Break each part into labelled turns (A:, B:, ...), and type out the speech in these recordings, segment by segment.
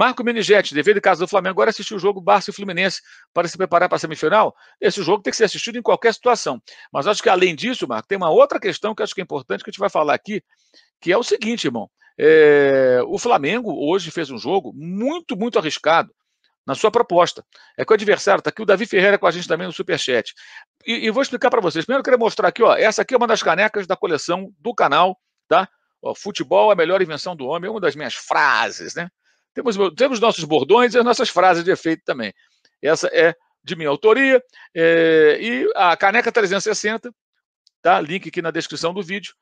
A: Marco Minigetti, dever de casa do Flamengo, agora assistir o jogo Barça e Fluminense para se preparar para a semifinal. Esse jogo tem que ser assistido em qualquer situação. Mas acho que além disso, Marco, tem uma outra questão que acho que é importante que a gente vai falar aqui, que é o seguinte, irmão. É... o Flamengo hoje fez um jogo muito, muito arriscado na sua proposta. É que o adversário está aqui, o Davi Ferreira com a gente também no Superchat. E, e vou explicar para vocês. Primeiro, eu queria mostrar aqui, ó. Essa aqui é uma das canecas da coleção do canal, tá? Ó, futebol é a melhor invenção do homem, é uma das minhas frases, né? Temos, temos nossos bordões e as nossas frases de efeito também. Essa é de minha autoria. É, e a caneca 360, tá? Link aqui na descrição do vídeo.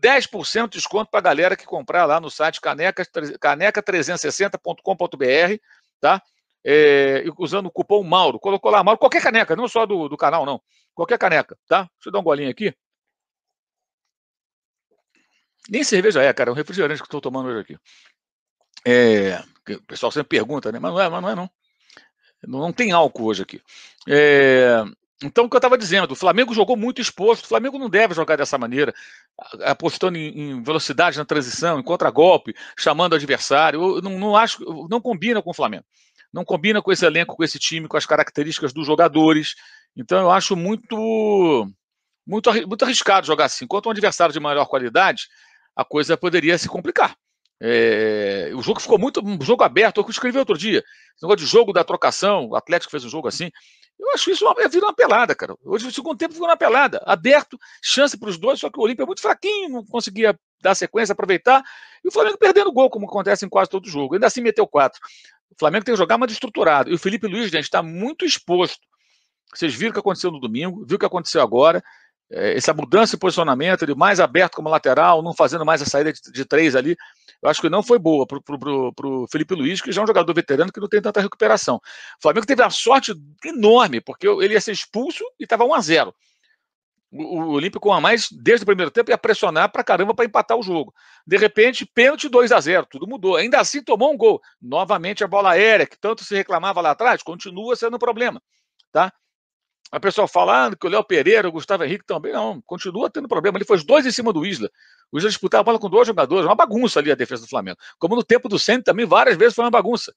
A: 10% de desconto para a galera que comprar lá no site caneca360.com.br, tá? É, usando o cupom Mauro. Colocou lá Mauro, qualquer caneca, não só do, do canal, não. Qualquer caneca, tá? Deixa eu dar um golinho aqui. Nem cerveja é, cara, é um refrigerante que estou tomando hoje aqui. É, o pessoal sempre pergunta, né? Mas não é, mas não é não. Não, não tem álcool hoje aqui. É, então, o que eu estava dizendo, o Flamengo jogou muito exposto, o Flamengo não deve jogar dessa maneira, apostando em, velocidade na transição, em contra-golpe, chamando o adversário. Eu não, não acho, não combina com o Flamengo. Não combina com esse elenco, com esse time, com as características dos jogadores. Então, eu acho muito, muito, muito arriscado jogar assim. Enquanto um adversário de maior qualidade, a coisa poderia se complicar. É, o jogo ficou muito um jogo aberto, eu escrevi outro dia. Esse negócio de jogo da trocação, o Atlético fez um jogo assim. Eu acho isso uma, é, vira uma pelada, cara. Hoje, no segundo tempo, ficou uma pelada. Aberto, chance para os dois, só que o Olímpia é muito fraquinho, não conseguia dar sequência, aproveitar. E o Flamengo perdendo o gol, como acontece em quase todo jogo. Ainda assim meteu quatro. O Flamengo tem que jogar mais estruturado. E o Felipe Luiz, gente, está muito exposto. Vocês viram o que aconteceu no domingo, viu o que aconteceu agora. É, essa mudança de posicionamento, ele mais aberto como lateral, não fazendo mais a saída de, de três ali, eu acho que não foi boa para o Felipe Luiz, que já é um jogador veterano que não tem tanta recuperação. O Flamengo teve uma sorte enorme, porque ele ia ser expulso e estava 1 a 0 o, Olímpico Olímpico a mais desde o primeiro tempo ia pressionar para caramba para empatar o jogo. De repente, pênalti 2 a 0 tudo mudou. Ainda assim, tomou um gol. Novamente a bola aérea, que tanto se reclamava lá atrás, continua sendo um problema. Tá? a pessoa falando ah, que o Léo Pereira, o Gustavo Henrique também. Não, continua tendo problema. Ele foi os dois em cima do Isla. O Isla disputava a bola com dois jogadores. Uma bagunça ali a defesa do Flamengo. Como no tempo do Senna também, várias vezes foi uma bagunça.